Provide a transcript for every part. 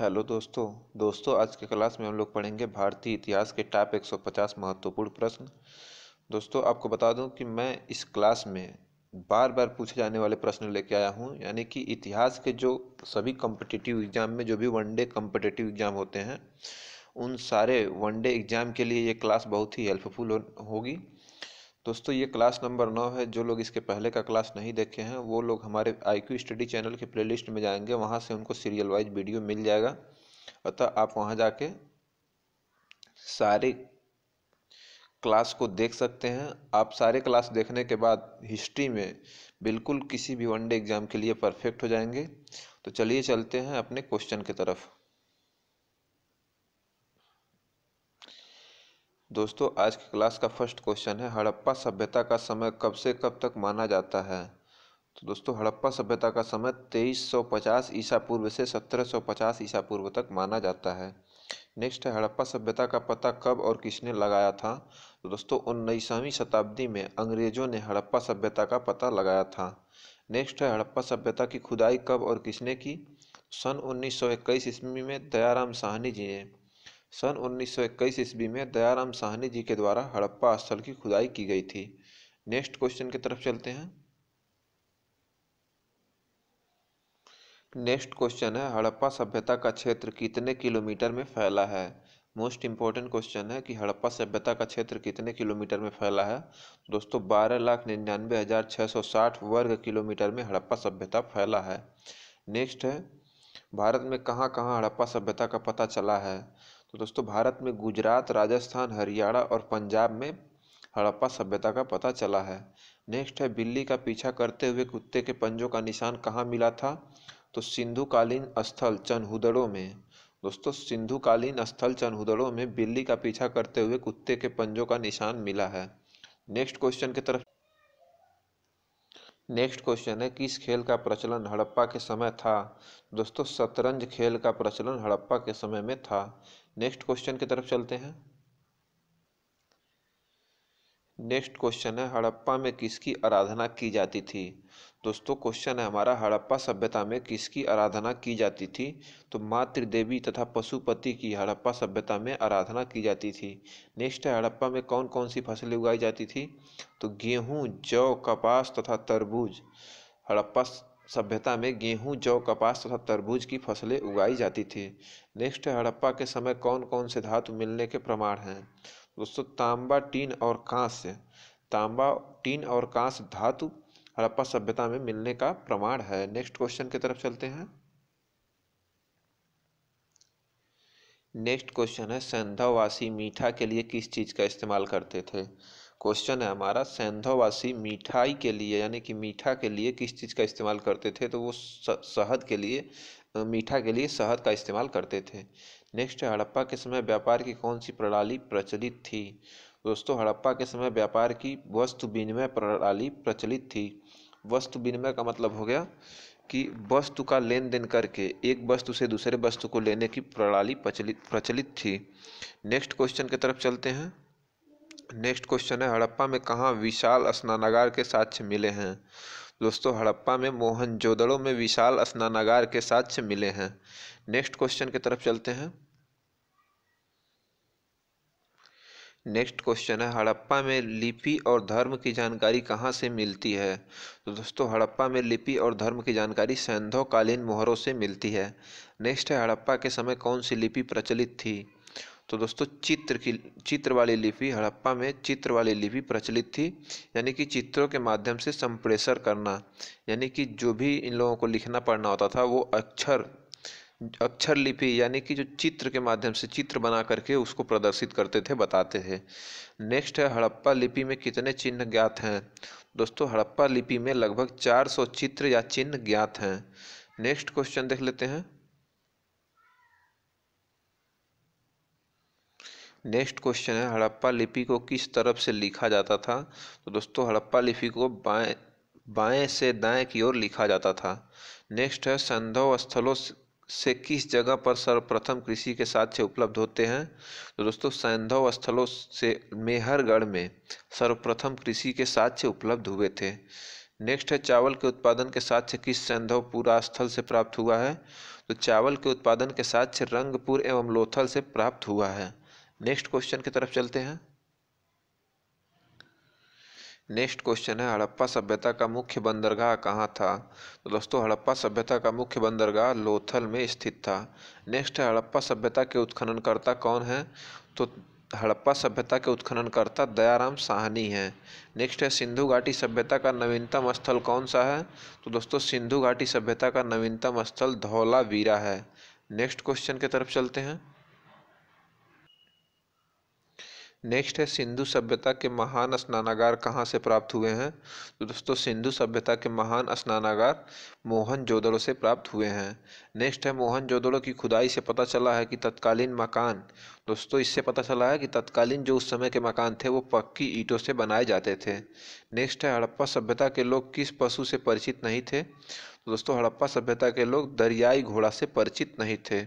hello दोस्तों दोस्तों आज के क्लास में हम लोग पढ़ेंगे भारतीय इतिहास के टॉप 150 महत्वपूर्ण प्रश्न दोस्तों आपको बता दूं कि मैं इस क्लास में बार बार पूछे जाने वाले प्रश्न लेके आया हूं यानी कि इतिहास के जो सभी कम्पिटिटिव एग्जाम में जो भी वनडे कम्पिटिटिव एग्जाम होते हैं उन सारे वनडे एग्जाम के लिए ये क्लास बहुत ही हेल्पफुल होगी दोस्तों ये क्लास नंबर नौ है जो लोग इसके पहले का क्लास नहीं देखे हैं वो लोग हमारे आई स्टडी चैनल के प्लेलिस्ट में जाएंगे वहाँ से उनको सीरियल वाइज वीडियो मिल जाएगा अतः आप वहाँ जाके सारे क्लास को देख सकते हैं आप सारे क्लास देखने के बाद हिस्ट्री में बिल्कुल किसी भी वनडे एग्ज़ाम के लिए परफेक्ट हो जाएंगे तो चलिए चलते हैं अपने क्वेश्चन की तरफ दोस्तों आज की क्लास का फर्स्ट क्वेश्चन है हड़प्पा सभ्यता का समय कब से कब तक माना जाता है तो दोस्तों हड़प्पा सभ्यता का समय 2350 ईसा पूर्व से 1750 ईसा पूर्व तक माना जाता है नेक्स्ट है हड़प्पा सभ्यता का पता कब और किसने लगाया था तो दोस्तों उन्नीसवीं शताब्दी में अंग्रेजों ने हड़प्पा सभ्यता का पता लगाया था नेक्स्ट है हड़प्पा सभ्यता की खुदाई कब और किसने की सन 1921 ईस्वी में दयाराम साहनी जी ने सन 1921 ईस्वी में दयाराम साहनी जी के द्वारा हड़प्पा स्थल की खुदाई की गई थी नेक्स्ट क्वेश्चन की तरफ चलते हैं नेक्स्ट क्वेश्चन है हड़प्पा सभ्यता का क्षेत्र कितने किलोमीटर में फैला है मोस्ट इम्पॉर्टेंट क्वेश्चन है कि हड़प्पा सभ्यता का क्षेत्र कितने किलोमीटर में फैला है दोस्तों बारह लाख निन्यानवे हज़ार छः सौ साठ वर्ग किलोमीटर में हड़प्पा सभ्यता फैला है नेक्स्ट है भारत में कहाँ कहाँ हड़प्पा सभ्यता का पता चला है तो दोस्तों भारत में गुजरात राजस्थान हरियाणा और पंजाब में हड़प्पा सभ्यता का पता चला है नेक्स्ट है बिल्ली का पीछा करते हुए कुत्ते के पंजों का निशान कहाँ मिला था तो सिंधुकालीन स्थल चनहुदड़ों में दोस्तों सिंधुकालीन स्थल चनहुदड़ों में बिल्ली का पीछा करते हुए कुत्ते के पंजों का निशान मिला है नेक्स्ट क्वेश्चन की तरफ नेक्स्ट क्वेश्चन है किस खेल का प्रचलन हड़प्पा के समय था दोस्तों शतरंज खेल का प्रचलन हड़प्पा के समय में था नेक्स्ट क्वेश्चन की तरफ चलते हैं नेक्स्ट क्वेश्चन है हड़प्पा में किसकी आराधना की जाती थी दोस्तों क्वेश्चन है हमारा हड़प्पा सभ्यता में किसकी आराधना की जाती थी तो मातृ देवी तथा पशुपति की हड़प्पा सभ्यता में आराधना की जाती थी नेक्स्ट है हड़प्पा में कौन कौन सी फसलें उगाई जाती थी तो गेहूँ जौ कपास तथा तरबूज हड़प्पा सभ्यता में गेहूं, जौ कपास तथा तरबूज की फसलें उगाई जाती थी नेक्स्ट हड़प्पा के समय कौन कौन से धातु मिलने के प्रमाण हैं दोस्तों तांबा टीन और कांस्य तांबा टीन और कांस धातु हड़प्पा सभ्यता में मिलने का प्रमाण है नेक्स्ट क्वेश्चन की तरफ चलते हैं नेक्स्ट क्वेश्चन है संधावासी मीठा के लिए किस चीज़ का इस्तेमाल करते थे क्वेश्चन है हमारा सैंधोवासी मिठाई के लिए यानी कि मीठा के लिए किस चीज़ का इस्तेमाल करते थे तो वो शहद के लिए मीठा के लिए शहद का इस्तेमाल करते थे नेक्स्ट हड़प्पा के समय व्यापार की कौन सी प्रणाली प्रचलित थी दोस्तों हड़प्पा के समय व्यापार की वस्तु विनिमय प्रणाली प्रचलित थी वस्तु विनिमय का मतलब हो गया कि वस्तु का लेन देन करके एक वस्तु से दूसरे वस्तु को लेने की प्रणाली प्रचलित प्रचलित थी नेक्स्ट क्वेश्चन की तरफ चलते हैं नेक्स्ट क्वेश्चन है हड़प्पा में कहाँ विशाल स्नानागार के साक्ष्य मिले हैं दोस्तों हड़प्पा में मोहनजोदड़ो में विशाल स्नानागार के साक्ष्य मिले हैं नेक्स्ट क्वेश्चन की तरफ चलते हैं नेक्स्ट क्वेश्चन है हड़प्पा में लिपि और धर्म की जानकारी कहाँ से मिलती है तो दोस्तों हड़प्पा में लिपि और धर्म की जानकारी सैंधोकालीन मोहरों से मिलती है नेक्स्ट है हड़प्पा के समय कौन सी लिपि प्रचलित थी तो दोस्तों चित्र की चित्र वाली लिपि हड़प्पा में चित्र वाली लिपि प्रचलित थी यानी कि चित्रों के माध्यम से संप्रेषण करना यानी कि जो भी इन लोगों को लिखना पढ़ना होता था वो अक्षर अक्षर लिपि यानी कि जो चित्र के माध्यम से चित्र बना करके उसको प्रदर्शित करते थे बताते थे नेक्स्ट है हड़प्पा लिपि में कितने चिन्ह ज्ञात हैं दोस्तों हड़प्पा लिपि में लगभग 400 चित्र या चिन्ह ज्ञात हैं नेक्स्ट क्वेश्चन देख लेते हैं नेक्स्ट क्वेश्चन है हड़प्पा लिपि को किस तरफ से लिखा जाता था तो दोस्तों हड़प्पा लिपि को बाएं बाएं से दाएं की ओर लिखा जाता था नेक्स्ट है संधव स्थलों से किस जगह पर सर्वप्रथम कृषि के साक्ष्य उपलब्ध होते हैं तो दोस्तों संधव स्थलों से मेहरगढ़ में सर्वप्रथम कृषि के साक्ष्य उपलब्ध हुए थे नेक्स्ट है चावल के उत्पादन के साक्ष्य किस संधव पूरा स्थल से प्राप्त हुआ है तो चावल के उत्पादन के साक्ष्य रंगपुर एवं लोथल से प्राप्त हुआ है नेक्स्ट क्वेश्चन की तरफ चलते हैं नेक्स्ट क्वेश्चन है हड़प्पा सभ्यता का मुख्य बंदरगाह कहाँ था तो दोस्तों हड़प्पा सभ्यता का मुख्य बंदरगाह लोथल में स्थित था नेक्स्ट है हड़प्पा सभ्यता के उत्खननकर्ता कौन है तो हड़प्पा सभ्यता के उत्खननकर्ता दयाराम साहनी हैं नेक्स्ट है सिंधु घाटी सभ्यता का नवीनतम स्थल कौन सा है तो दोस्तों सिंधु घाटी सभ्यता का नवीनतम स्थल धौलावीरा है नेक्स्ट क्वेश्चन की तरफ चलते हैं नेक्स्ट है सिंधु सभ्यता के महान स्नानागार कहाँ से प्राप्त हुए हैं तो दोस्तों सिंधु सभ्यता के महान स्नानागार मोहन जोदड़ो से प्राप्त हुए हैं नेक्स्ट है मोहन जोदड़ो की खुदाई से पता चला है कि तत्कालीन मकान दोस्तों इससे पता चला है कि तत्कालीन जो उस समय के मकान थे वो पक्की ईंटों से बनाए जाते थे नेक्स्ट है हड़प्पा सभ्यता के लोग किस पशु से परिचित नहीं थे तो दोस्तों हड़प्पा सभ्यता के लोग दरियाई घोड़ा से परिचित नहीं थे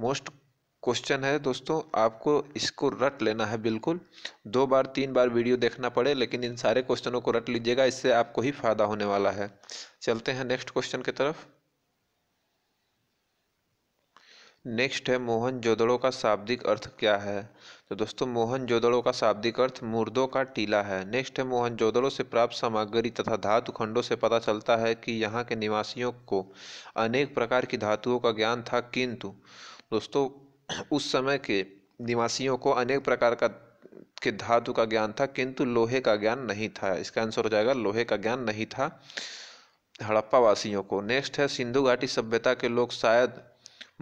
मोस्ट क्वेश्चन है दोस्तों आपको इसको रट लेना है बिल्कुल दो बार तीन बार वीडियो देखना पड़े लेकिन इन सारे क्वेश्चनों को रट लीजिएगा इससे आपको ही फायदा होने वाला है चलते हैं नेक्स्ट क्वेश्चन की तरफ नेक्स्ट है मोहन जोदड़ो का शाब्दिक अर्थ क्या है तो दोस्तों मोहन जोदड़ो का शाब्दिक अर्थ मुर्दों का टीला है नेक्स्ट है मोहन जोदड़ो से प्राप्त सामग्री तथा धातु खंडों से पता चलता है कि यहाँ के निवासियों को अनेक प्रकार की धातुओं का ज्ञान था किंतु दोस्तों उस समय के निवासियों को अनेक प्रकार का के धातु का ज्ञान था किंतु लोहे का ज्ञान नहीं था इसका आंसर हो जाएगा लोहे का ज्ञान नहीं था हड़प्पा वासियों को नेक्स्ट है सिंधु घाटी सभ्यता के लोग शायद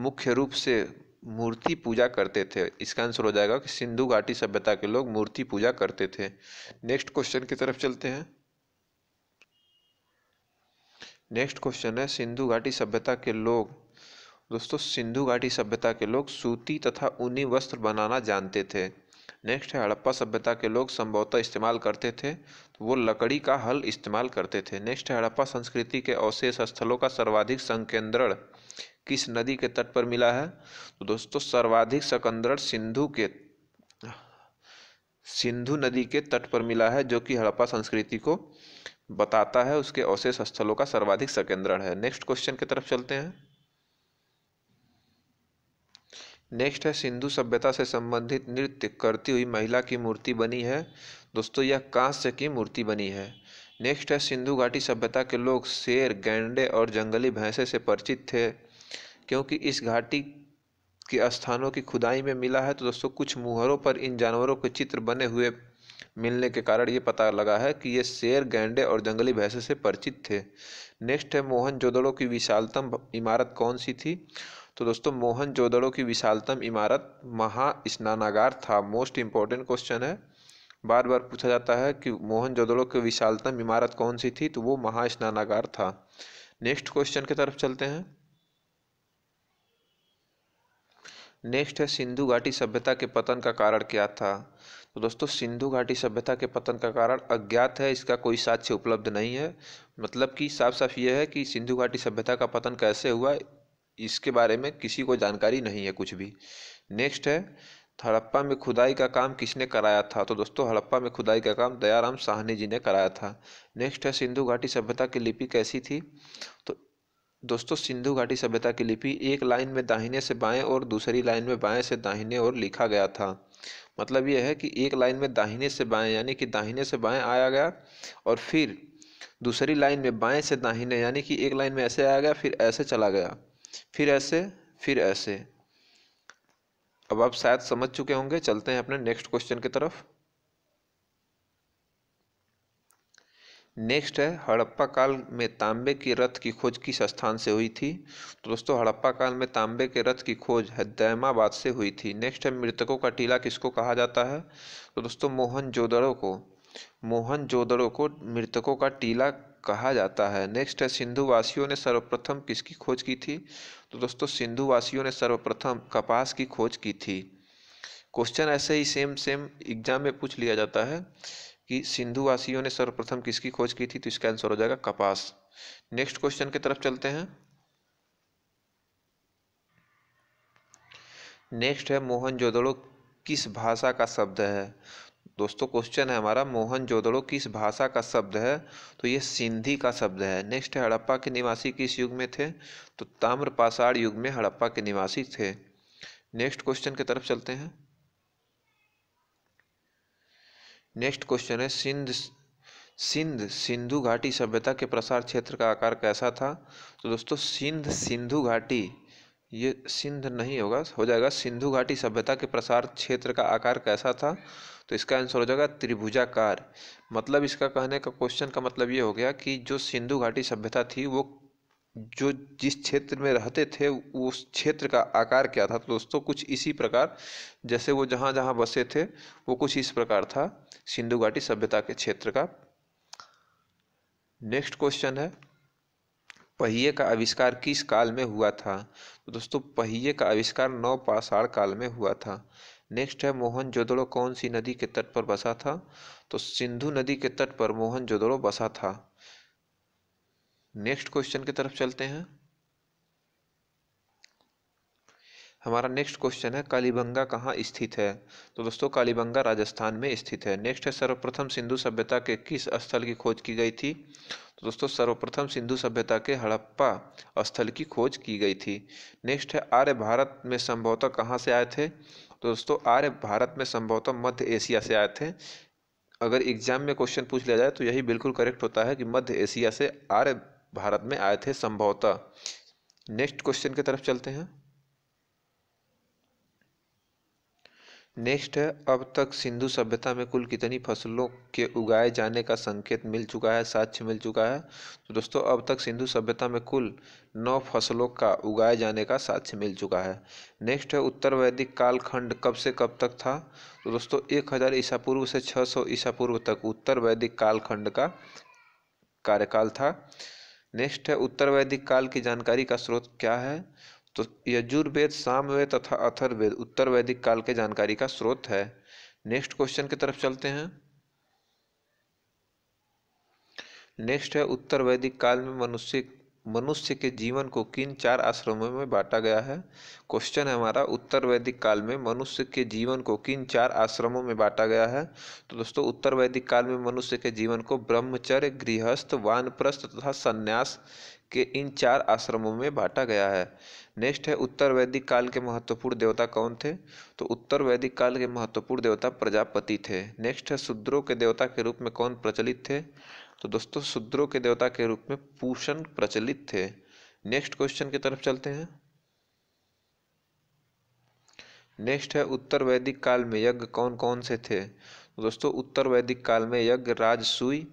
मुख्य रूप से मूर्ति पूजा करते थे इसका आंसर हो जाएगा कि सिंधु घाटी सभ्यता के लोग मूर्ति पूजा करते थे नेक्स्ट क्वेश्चन की तरफ चलते हैं नेक्स्ट क्वेश्चन है सिंधु घाटी सभ्यता के लोग दोस्तों सिंधु घाटी सभ्यता के लोग सूती तथा ऊनी वस्त्र बनाना जानते थे नेक्स्ट है हड़प्पा सभ्यता के लोग संभवतः इस्तेमाल करते थे तो वो लकड़ी का हल इस्तेमाल करते थे नेक्स्ट है हड़प्पा संस्कृति के अवशेष स्थलों का सर्वाधिक संकेंद्रण किस नदी के तट पर मिला है तो दोस्तों सर्वाधिक संकेंद्रण सिंधु के सिंधु नदी के तट पर मिला है जो कि हड़प्पा संस्कृति को बताता है उसके अवशेष स्थलों का सर्वाधिक संकेंद्रण है नेक्स्ट क्वेश्चन की तरफ चलते हैं नेक्स्ट है सिंधु सभ्यता से संबंधित नृत्य करती हुई महिला की मूर्ति बनी है दोस्तों यह कांस्य की मूर्ति बनी है नेक्स्ट है सिंधु घाटी सभ्यता के लोग शेर गैंडे और जंगली भैंसे से परिचित थे क्योंकि इस घाटी के स्थानों की खुदाई में मिला है तो दोस्तों कुछ मुहरों पर इन जानवरों के चित्र बने हुए मिलने के कारण ये पता लगा है कि ये शेर गैंडे और जंगली भैंसे से परिचित थे नेक्स्ट है मोहन जोदड़ो की विशालतम इमारत कौन सी थी तो दोस्तों मोहन जोदड़ो की विशालतम इमारत महा स्नानागार था मोस्ट इम्पॉर्टेंट क्वेश्चन है बार बार पूछा जाता है कि मोहन जोदड़ो की विशालतम इमारत कौन सी थी तो वो महा स्नानागार था नेक्स्ट क्वेश्चन की तरफ चलते हैं नेक्स्ट है सिंधु घाटी सभ्यता के पतन का कारण क्या था तो दोस्तों सिंधु घाटी सभ्यता के पतन का कारण अज्ञात है इसका कोई साक्ष्य उपलब्ध नहीं है मतलब कि साफ साफ ये है कि सिंधु घाटी सभ्यता का पतन कैसे हुआ इसके बारे में किसी को जानकारी नहीं है कुछ भी नेक्स्ट है हड़प्पा में खुदाई का काम किसने कराया था तो दोस्तों हड़प्पा में खुदाई का काम दयाराम साहनी जी ने कराया था नेक्स्ट है सिंधु घाटी सभ्यता की लिपि कैसी थी तो दोस्तों सिंधु घाटी सभ्यता की लिपि एक लाइन में दाहिने से बाएं और दूसरी लाइन में बाएं से दाहिने और लिखा गया था मतलब यह है कि एक लाइन में दाहिने से बाएं यानी कि दाहिने से बाएं आया गया और फिर दूसरी लाइन में बाएं से दाहिने यानी कि एक लाइन में ऐसे आया गया फिर ऐसे चला गया फिर ऐसे फिर ऐसे अब आप शायद समझ चुके होंगे चलते हैं अपने नेक्स्ट क्वेश्चन की तरफ नेक्स्ट है हड़प्पा काल में तांबे के रथ की खोज किस स्थान से हुई थी तो दोस्तों हड़प्पा काल में तांबे के रथ की खोज हैदैमाबाद से हुई थी नेक्स्ट है मृतकों का टीला किसको कहा जाता है तो दोस्तों मोहन जोदड़ो को मोहन जोदड़ो को मृतकों का टीला कहा जाता है नेक्स्ट है सिंधु वासियों ने सर्वप्रथम किसकी खोज की थी तो दोस्तों सिंधु वासियों ने सर्वप्रथम कपास की खोज की थी क्वेश्चन ऐसे ही सेम सेम एग्जाम में पूछ लिया जाता है कि सिंधु वासियों ने सर्वप्रथम किसकी खोज की थी तो इसका आंसर हो जाएगा कपास नेक्स्ट क्वेश्चन की तरफ चलते हैं नेक्स्ट है मोहनजोदड़ो किस भाषा का शब्द है दोस्तों क्वेश्चन है हमारा मोहन जोदड़ो किस भाषा का शब्द है तो ये सिंधी का शब्द है नेक्स्ट हड़प्पा के निवासी किस युग में थे तो ताम्रपाषाण युग में हड़प्पा के निवासी थे नेक्स्ट क्वेश्चन की तरफ चलते हैं नेक्स्ट क्वेश्चन है सिंध सिंध सिंधु घाटी सभ्यता के प्रसार क्षेत्र का आकार कैसा था तो दोस्तों सिंध सिंधु घाटी ये सिंध नहीं होगा हो जाएगा सिंधु घाटी सभ्यता के प्रसार क्षेत्र का आकार कैसा था तो इसका आंसर हो जाएगा त्रिभुजाकार मतलब इसका कहने का क्वेश्चन का मतलब ये हो गया कि जो सिंधु घाटी सभ्यता थी वो जो जिस क्षेत्र में रहते थे उस क्षेत्र का आकार क्या था तो दोस्तों कुछ इसी प्रकार जैसे वो जहाँ जहाँ बसे थे वो कुछ इस प्रकार था सिंधु घाटी सभ्यता के क्षेत्र का नेक्स्ट क्वेश्चन है पहिए का आविष्कार किस काल में हुआ था तो दोस्तों पहिए का आविष्कार पाषाण काल में हुआ था नेक्स्ट है मोहन जोदड़ो कौन सी नदी के तट पर बसा था तो सिंधु नदी के तट पर मोहन जोदड़ो बसा था नेक्स्ट क्वेश्चन की तरफ चलते हैं हमारा नेक्स्ट क्वेश्चन है कालीबंगा कहाँ स्थित है तो दोस्तों कालीबंगा राजस्थान में स्थित है नेक्स्ट है सर्वप्रथम सिंधु सभ्यता के किस स्थल की खोज की गई थी तो दोस्तों सर्वप्रथम सिंधु सभ्यता के हड़प्पा स्थल की खोज की गई थी नेक्स्ट है आर्य भारत में संभवतः कहाँ से आए थे तो दोस्तों आर्य भारत में संभवतः मध्य एशिया से आए थे अगर एग्जाम में क्वेश्चन पूछ लिया जाए तो यही बिल्कुल करेक्ट होता है कि मध्य एशिया से आर्य भारत में आए थे संभवतः नेक्स्ट क्वेश्चन की तरफ चलते हैं नेक्स्ट है अब तक सिंधु सभ्यता में कुल कितनी फसलों के उगाए जाने का संकेत मिल चुका है साक्ष्य मिल चुका है तो दोस्तों अब तक सिंधु सभ्यता में कुल नौ फसलों का उगाए जाने का साक्ष्य मिल चुका है नेक्स्ट है उत्तर वैदिक कालखंड कब से कब तक था तो दोस्तों एक हज़ार ईसा पूर्व से छः सौ ईसा पूर्व तक उत्तर वैदिक कालखंड का कार्यकाल था नेक्स्ट है उत्तर वैदिक काल की जानकारी का स्रोत क्या है तो यजुर्वेद सामवेद तथा अथर्वेद उत्तर वैदिक काल के जानकारी का स्रोत है नेक्स्ट क्वेश्चन की तरफ चलते हैं नेक्स्ट है उत्तर वैदिक काल में मनुष्य मनुष्य के जीवन को किन चार आश्रमों में बांटा गया है क्वेश्चन है हमारा उत्तर वैदिक काल में मनुष्य के जीवन को किन चार आश्रमों में बांटा गया है तो दोस्तों उत्तर वैदिक काल में मनुष्य के जीवन को ब्रह्मचर्य गृहस्थ वानप्रस्थ तथा संन्यास के इन चार आश्रमों में बांटा गया है नेक्स्ट है उत्तर वैदिक काल के महत्वपूर्ण देवता कौन थे तो उत्तर वैदिक काल के महत्वपूर्ण देवता प्रजापति थे नेक्स्ट है शूद्रों के देवता के रूप में कौन प्रचलित थे तो दोस्तों शूद्रों के देवता के रूप में पूषण प्रचलित थे नेक्स्ट क्वेश्चन की तरफ चलते हैं नेक्स्ट है उत्तर वैदिक काल में यज्ञ कौन कौन से थे तो दोस्तों उत्तर वैदिक काल में यज्ञ राजसुई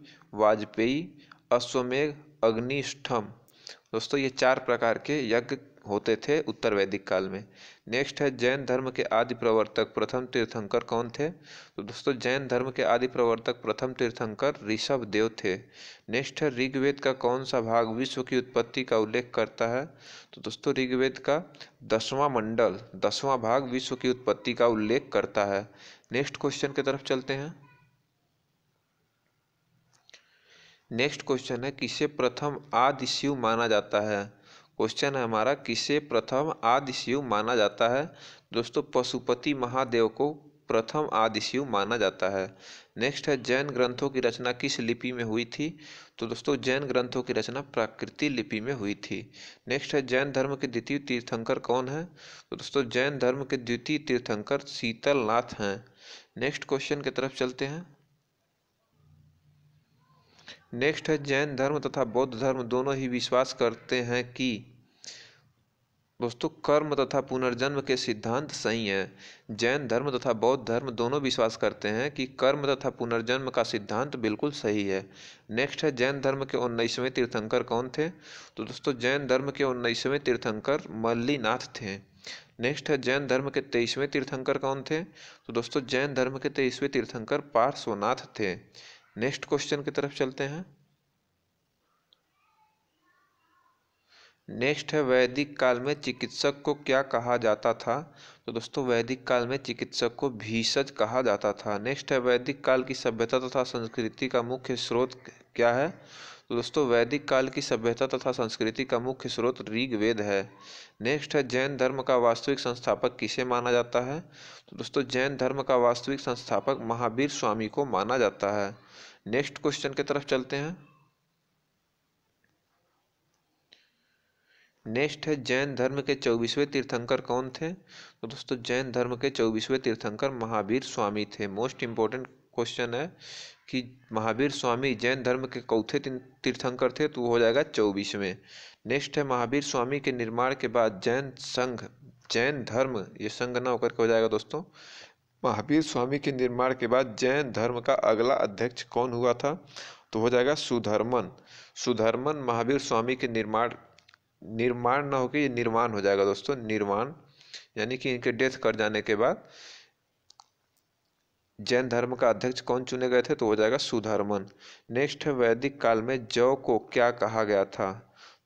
वाजपेयी अश्वमेघ अग्निष्ठम दोस्तों ये चार प्रकार के यज्ञ होते थे उत्तर वैदिक काल में नेक्स्ट है जैन धर्म के आदि प्रवर्तक प्रथम तीर्थंकर कौन थे तो दोस्तों जैन धर्म के आदि प्रवर्तक प्रथम तीर्थंकर ऋषभ देव थे नेक्स्ट है ऋग्वेद का कौन सा भाग विश्व की उत्पत्ति का उल्लेख करता है तो दोस्तों ऋग्वेद का दसवां मंडल दसवां भाग विश्व की उत्पत्ति का उल्लेख करता है नेक्स्ट क्वेश्चन की तरफ चलते हैं नेक्स्ट क्वेश्चन है किसे प्रथम आदि शिव माना जाता है क्वेश्चन है हमारा किसे प्रथम आदि शिव माना जाता है दोस्तों पशुपति महादेव को प्रथम आदि शिव माना जाता है नेक्स्ट है जैन ग्रंथों की रचना किस लिपि में हुई थी तो दोस्तों जैन ग्रंथों की रचना प्राकृति लिपि में हुई थी नेक्स्ट है जैन धर्म के द्वितीय तीर्थंकर कौन है तो दोस्तों जैन धर्म के द्वितीय तीर्थंकर शीतलनाथ हैं नेक्स्ट क्वेश्चन की तरफ चलते हैं नेक्स्ट है जैन धर्म तथा बौद्ध धर्म दोनों ही विश्वास करते हैं कि दोस्तों कर्म तथा पुनर्जन्म के सिद्धांत सही हैं जैन धर्म तथा बौद्ध धर्म दोनों विश्वास करते हैं कि कर्म तथा पुनर्जन्म का सिद्धांत बिल्कुल सही है नेक्स्ट है जैन धर्म के उन्नीसवें तीर्थंकर कौन थे तो दोस्तों जैन धर्म के उन्नीसवें तीर्थंकर मल्लीनाथ थे नेक्स्ट है जैन धर्म के तेईसवें तीर्थंकर कौन थे तो दोस्तों जैन धर्म के तेईसवें तीर्थंकर पार्श्वनाथ थे नेक्स्ट क्वेश्चन की तरफ चलते हैं नेक्स्ट है वैदिक काल में चिकित्सक को क्या कहा जाता था तो दोस्तों वैदिक काल में चिकित्सक को भीषज कहा जाता था नेक्स्ट है वैदिक काल की सभ्यता तथा संस्कृति का मुख्य स्रोत क्या है दोस्तों वैदिक काल की सभ्यता तथा संस्कृति का मुख्य स्रोत ऋग्वेद वेद है नेक्स्ट है जैन धर्म का वास्तविक संस्थापक किसे माना जाता है तो दोस्तों जैन धर्म का वास्तविक संस्थापक महावीर स्वामी को माना जाता है नेक्स्ट क्वेश्चन की तरफ चलते हैं नेक्स्ट है जैन धर्म के चौबीसवें तीर्थंकर कौन थे तो दोस्तों जैन धर्म के चौबीसवें तीर्थंकर महावीर स्वामी थे मोस्ट इंपॉर्टेंट क्वेश्चन है कि महावीर स्वामी जैन धर्म के कौथे तीर्थंकर थे तो वो हो जाएगा चौबीसवें नेक्स्ट है महावीर स्वामी के निर्माण के बाद जैन संघ जैन धर्म ये संघ ना होकर के हो जाएगा दोस्तों महावीर स्वामी के निर्माण के बाद जैन धर्म का अगला अध्यक्ष कौन हुआ था तो हो जाएगा सुधर्मन सुधर्मन महावीर स्वामी के निर्माण निर्माण ना होकर ये निर्माण हो जाएगा दोस्तों निर्माण यानी कि इनके डेथ कर जाने के बाद जैन धर्म का अध्यक्ष कौन चुने गए थे तो हो जाएगा सुधर्मन नेक्स्ट है वैदिक काल में जव को क्या कहा गया था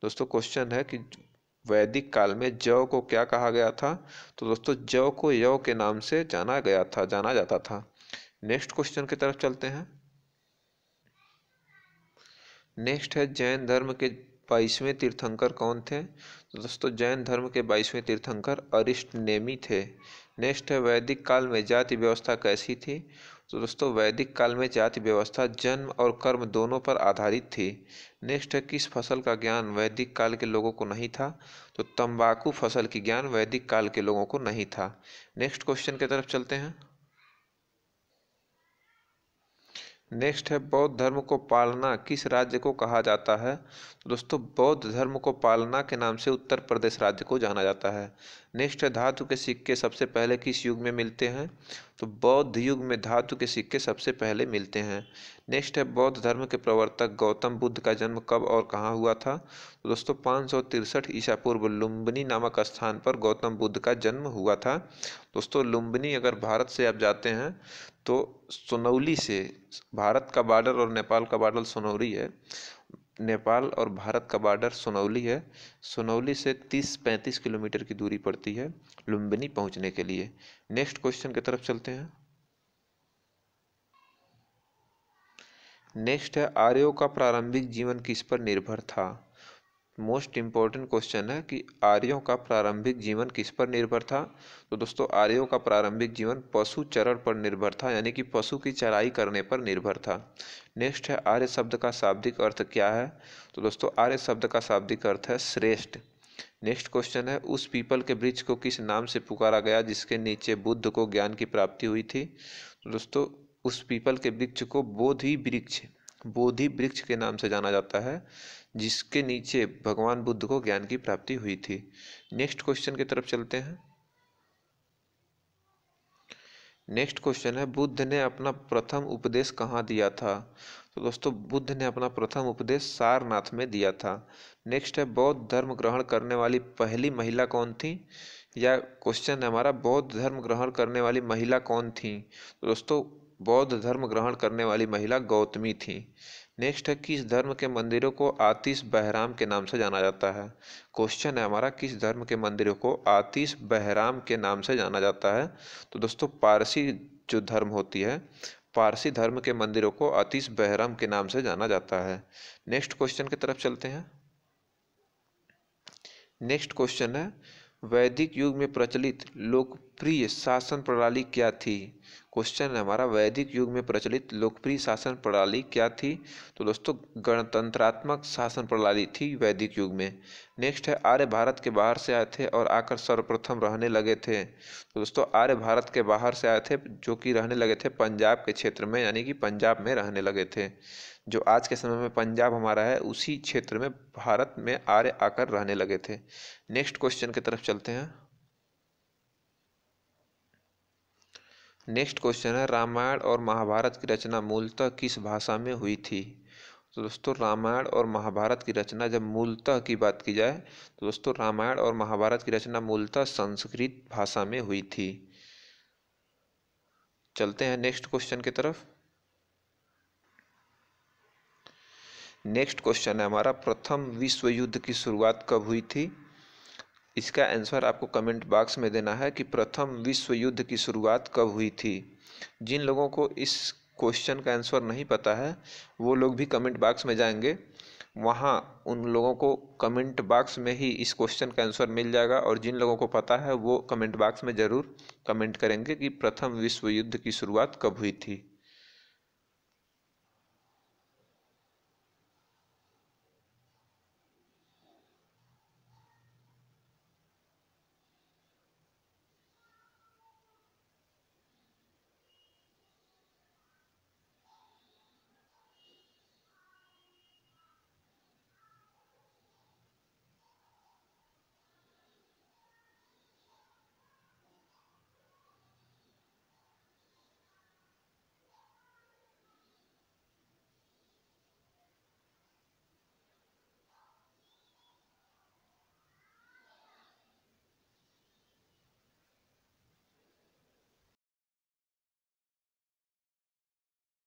दोस्तों क्वेश्चन है कि वैदिक काल में जव को क्या कहा गया था तो दोस्तों जव को यव के नाम से जाना गया था जाना जाता था नेक्स्ट क्वेश्चन की तरफ चलते हैं नेक्स्ट है जैन धर्म के बाईसवें तीर्थंकर कौन थे तो दोस्तों जैन धर्म के बाईसवें तीर्थंकर अरिष्ट नेमी थे नेक्स्ट है वैदिक काल में जाति व्यवस्था कैसी थी तो दोस्तों वैदिक काल में जाति व्यवस्था जन्म और कर्म दोनों पर आधारित थी नेक्स्ट है किस फसल का ज्ञान वैदिक काल के लोगों को नहीं था तो तंबाकू फसल की ज्ञान वैदिक काल के लोगों को नहीं था नेक्स्ट क्वेश्चन की तरफ चलते हैं नेक्स्ट है बौद्ध धर्म को पालना किस राज्य को कहा जाता है तो दोस्तों बौद्ध धर्म को पालना के नाम से उत्तर प्रदेश राज्य को जाना जाता है नेक्स्ट है धातु के सिक्के सबसे पहले किस युग में मिलते हैं तो बौद्ध युग में धातु के सिक्के सबसे पहले मिलते हैं नेक्स्ट है बौद्ध धर्म के प्रवर्तक गौतम बुद्ध का जन्म कब और कहाँ हुआ था तो दोस्तों पाँच सौ तिरसठ ईसा पूर्व लुम्बनी नामक स्थान पर गौतम बुद्ध का जन्म हुआ था दोस्तों लुम्बनी अगर भारत से आप जाते हैं तो सोनौली से भारत का बॉर्डर और नेपाल का बॉर्डर सोनौली है नेपाल और भारत का बॉर्डर सुनौली है सुनौली से 30-35 किलोमीटर की दूरी पड़ती है लुम्बिनी पहुंचने के लिए नेक्स्ट क्वेश्चन की तरफ चलते हैं नेक्स्ट है आर्यो का प्रारंभिक जीवन किस पर निर्भर था मोस्ट इम्पॉर्टेंट क्वेश्चन है कि आर्यों का प्रारंभिक जीवन किस पर निर्भर था तो दोस्तों आर्यों का प्रारंभिक जीवन पशु चरण पर निर्भर था यानी कि पशु की चराई करने पर निर्भर था नेक्स्ट है आर्य शब्द का शाब्दिक अर्थ क्या है तो दोस्तों आर्य शब्द का शाब्दिक अर्थ है श्रेष्ठ नेक्स्ट क्वेश्चन है उस पीपल के वृक्ष को किस नाम से पुकारा गया जिसके नीचे बुद्ध को ज्ञान की प्राप्ति हुई थी तो दोस्तों उस पीपल के वृक्ष को बोधि वृक्ष बोधि वृक्ष के नाम से जाना जाता है जिसके नीचे भगवान बुद्ध को ज्ञान की प्राप्ति हुई थी नेक्स्ट क्वेश्चन की तरफ चलते हैं नेक्स्ट क्वेश्चन है बुद्ध ने अपना प्रथम उपदेश कहाँ दिया था तो दोस्तों बुद्ध ने अपना प्रथम उपदेश सारनाथ में दिया था नेक्स्ट है बौद्ध धर्म ग्रहण करने वाली पहली महिला कौन थी या क्वेश्चन है हमारा बौद्ध धर्म ग्रहण करने वाली महिला कौन थी तो दोस्तों बौद्ध धर्म ग्रहण करने वाली महिला गौतमी थी नेक्स्ट है किस धर्म के मंदिरों को आतिश बहराम के नाम से जाना जाता है क्वेश्चन है हमारा किस धर्म के मंदिरों को आतिश बहराम के नाम से जाना जाता है तो दोस्तों पारसी जो धर्म होती है पारसी धर्म के मंदिरों को आतिश बहराम के नाम से जाना जाता है नेक्स्ट क्वेश्चन की तरफ चलते हैं नेक्स्ट क्वेश्चन है वैदिक युग में प्रचलित लोक लोकप्रिय शासन प्रणाली क्या थी क्वेश्चन है हमारा वैदिक युग में प्रचलित लोकप्रिय शासन प्रणाली क्या थी तो दोस्तों गणतंत्रात्मक शासन प्रणाली थी वैदिक युग में नेक्स्ट है आर्य भारत के बाहर से आए थे और आकर सर्वप्रथम रहने लगे थे तो दोस्तों आर्य भारत के बाहर से आए थे जो कि रहने लगे थे पंजाब के क्षेत्र में यानी कि पंजाब में रहने लगे थे जो आज के समय में पंजाब हमारा है उसी क्षेत्र में भारत में आर्य आकर रहने लगे थे नेक्स्ट क्वेश्चन की तरफ चलते हैं नेक्स्ट क्वेश्चन है रामायण और महाभारत की रचना मूलतः किस भाषा में हुई थी तो दोस्तों रामायण और महाभारत की रचना जब मूलतः की बात की जाए तो दोस्तों रामायण और महाभारत की रचना मूलतः संस्कृत भाषा में हुई थी चलते हैं नेक्स्ट क्वेश्चन की तरफ नेक्स्ट क्वेश्चन है हमारा प्रथम विश्व युद्ध की शुरुआत कब हुई थी इसका आंसर आपको कमेंट बॉक्स में देना है कि प्रथम विश्व युद्ध की शुरुआत कब हुई थी जिन लोगों को इस क्वेश्चन का आंसर नहीं पता है वो लोग भी कमेंट बॉक्स में जाएंगे वहाँ उन लोगों को कमेंट बॉक्स में ही इस क्वेश्चन का आंसर मिल जाएगा और जिन लोगों को पता है वो कमेंट बॉक्स में ज़रूर कमेंट करेंगे कि प्रथम विश्व युद्ध की शुरुआत कब हुई थी